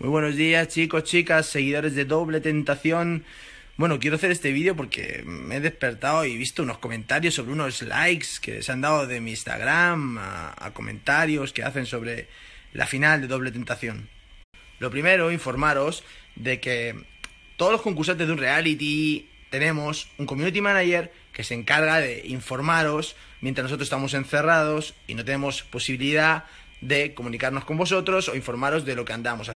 Muy buenos días chicos, chicas, seguidores de Doble Tentación. Bueno, quiero hacer este vídeo porque me he despertado y he visto unos comentarios sobre unos likes que se han dado de mi Instagram a, comentarios que hacen sobre la final de Doble Tentación. Lo primero, informaros de que todos los concursantes de un reality tenemos un community manager que se encarga de informaros mientras nosotros estamos encerrados y no tenemos posibilidad de comunicarnos con vosotros o informaros de lo que andamos.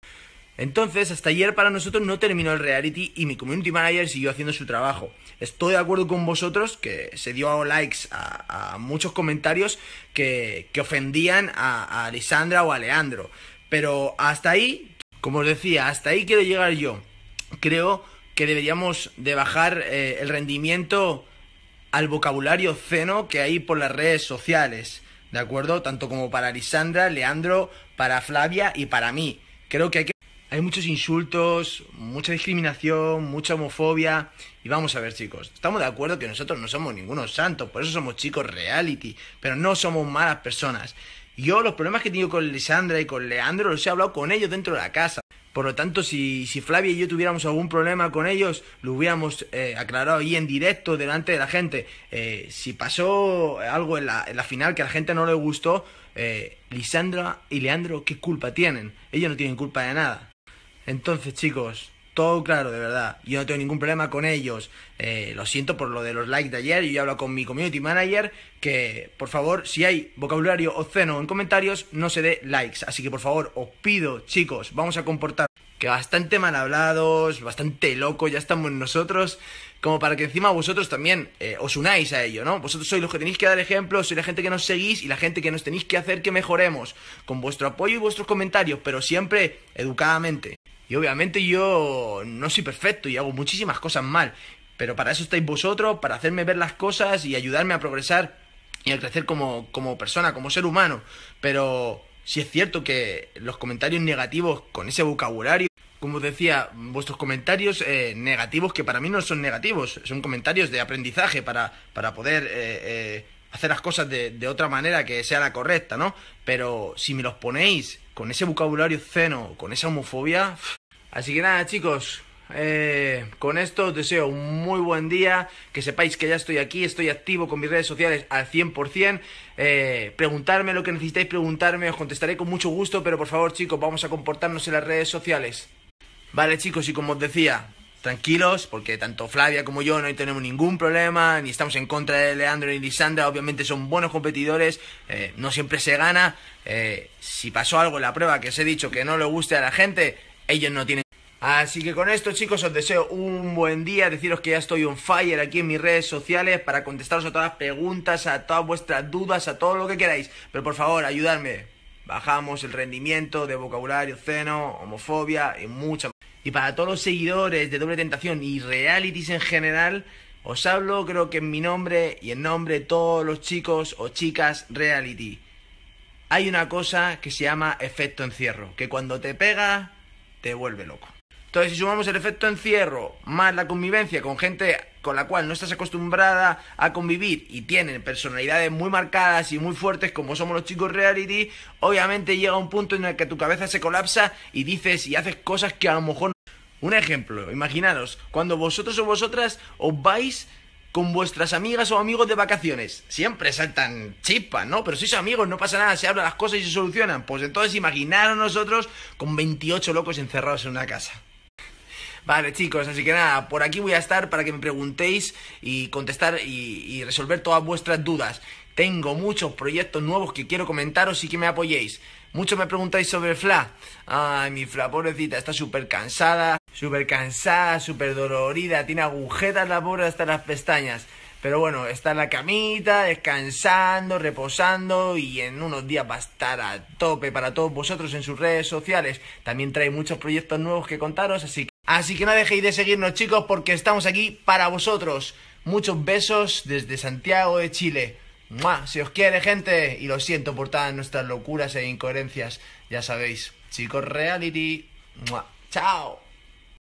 Entonces, hasta ayer para nosotros no terminó el reality y mi community manager siguió haciendo su trabajo. Estoy de acuerdo con vosotros que se dio likes a, muchos comentarios que, ofendían a, a o a Leandro. Pero hasta ahí, como os decía, hasta ahí quiero llegar yo. Creo que deberíamos de bajar eh, el rendimiento al vocabulario ceno que hay por las redes sociales, ¿de acuerdo? Tanto como para Lisandra, Leandro, para Flavia y para mí. Creo que hay que hay muchos insultos, mucha discriminación, mucha homofobia. Y vamos a ver, chicos, estamos de acuerdo que nosotros no somos ningunos santos, por eso somos chicos reality, pero no somos malas personas. Yo los problemas que he tenido con Lisandra y con Leandro los he hablado con ellos dentro de la casa. Por lo tanto, si, si Flavia y yo tuviéramos algún problema con ellos, lo hubiéramos eh, aclarado ahí en directo delante de la gente. Eh, si pasó algo en la, final que a la gente no le gustó, eh, Lisandra y Leandro, ¿qué culpa tienen? Ellos no tienen culpa de nada. Entonces, chicos, todo claro, de verdad. Yo no tengo ningún problema con ellos. Eh, lo siento por lo de los likes de ayer. Yo ya hablo con mi community manager que, por favor, si hay vocabulario obsceno en comentarios, no se dé likes. Así que, por favor, os pido, chicos, vamos a comportar que bastante mal hablados, bastante locos, ya estamos nosotros, como para que encima vosotros también eh, os unáis a ello, ¿no? Vosotros sois los que tenéis que dar ejemplo, sois la gente que nos seguís y la gente que nos tenéis que hacer que mejoremos, con vuestro apoyo y vuestros comentarios, pero siempre educadamente. Y obviamente yo no soy perfecto y hago muchísimas cosas mal, pero para eso estáis vosotros, para hacerme ver las cosas y ayudarme a progresar y a crecer como, persona, como ser humano. Pero si es cierto que los comentarios negativos con ese vocabulario como os decía, vuestros comentarios eh, negativos, que para mí no son negativos, son comentarios de aprendizaje para, para poder eh, eh, hacer las cosas de, de, otra manera que sea la correcta, ¿no? Pero si me los ponéis con ese vocabulario ceno, con esa homofobia, Así que nada, chicos, eh, con esto os deseo un muy buen día, que sepáis que ya estoy aquí, estoy activo con mis redes sociales al 100%. Eh, preguntarme lo que necesitáis preguntarme, os contestaré con mucho gusto, pero por favor chicos, vamos a comportarnos en las redes sociales. Vale chicos, y como os decía, tranquilos, porque tanto Flavia como yo no tenemos ningún problema, ni estamos en contra de Leandro y Lisandra, obviamente son buenos competidores, eh, no siempre se gana. Eh, si pasó algo en la prueba que os he dicho que no le guste a la gente, ellos no tienen... Así que con esto chicos os deseo un buen día, deciros que ya estoy on fire aquí en mis redes sociales para contestaros a todas las preguntas, a todas vuestras dudas, a todo lo que queráis. Pero por favor, ayudadme. Bajamos el rendimiento de vocabulario ceno, homofobia y mucha... Y para todos los seguidores de Doble Tentación y realities en general, os hablo creo que en mi nombre y en nombre de todos los chicos o chicas reality. Hay una cosa que se llama efecto encierro, que cuando te pega te vuelve loco. Entonces, si sumamos el efecto encierro más la convivencia con gente con la cual no estás acostumbrada a convivir y tienen personalidades muy marcadas y muy fuertes como somos los chicos reality, obviamente llega un punto en el que tu cabeza se colapsa y dices y haces cosas que a lo mejor... Un ejemplo, imaginaros, cuando vosotros o vosotras os vais con vuestras amigas o amigos de vacaciones. Siempre saltan chispas, ¿no? Pero sois amigos, no pasa nada, se hablan las cosas y se solucionan. Pues entonces imaginaros nosotros con 28 locos encerrados en una casa. Vale, chicos, así que nada, por aquí voy a estar para que me preguntéis y contestar y resolver todas vuestras dudas. Tengo muchos proyectos nuevos que quiero comentaros y que me apoyéis. Muchos me preguntáis sobre Fla. Ay, mi Fla, pobrecita, está súper cansada, súper cansada, súper dolorida, tiene agujetas la pobre hasta las pestañas. Pero bueno, está en la camita, descansando, reposando y en unos días va a estar a tope para todos vosotros en sus redes sociales. También trae muchos proyectos nuevos que contaros, así que, así que no dejéis de seguirnos chicos porque estamos aquí para vosotros. Muchos besos desde Santiago de Chile. Si os quiere, gente. Y lo siento por todas nuestras locuras e incoherencias. Ya sabéis, chicos, reality. ¡Chao!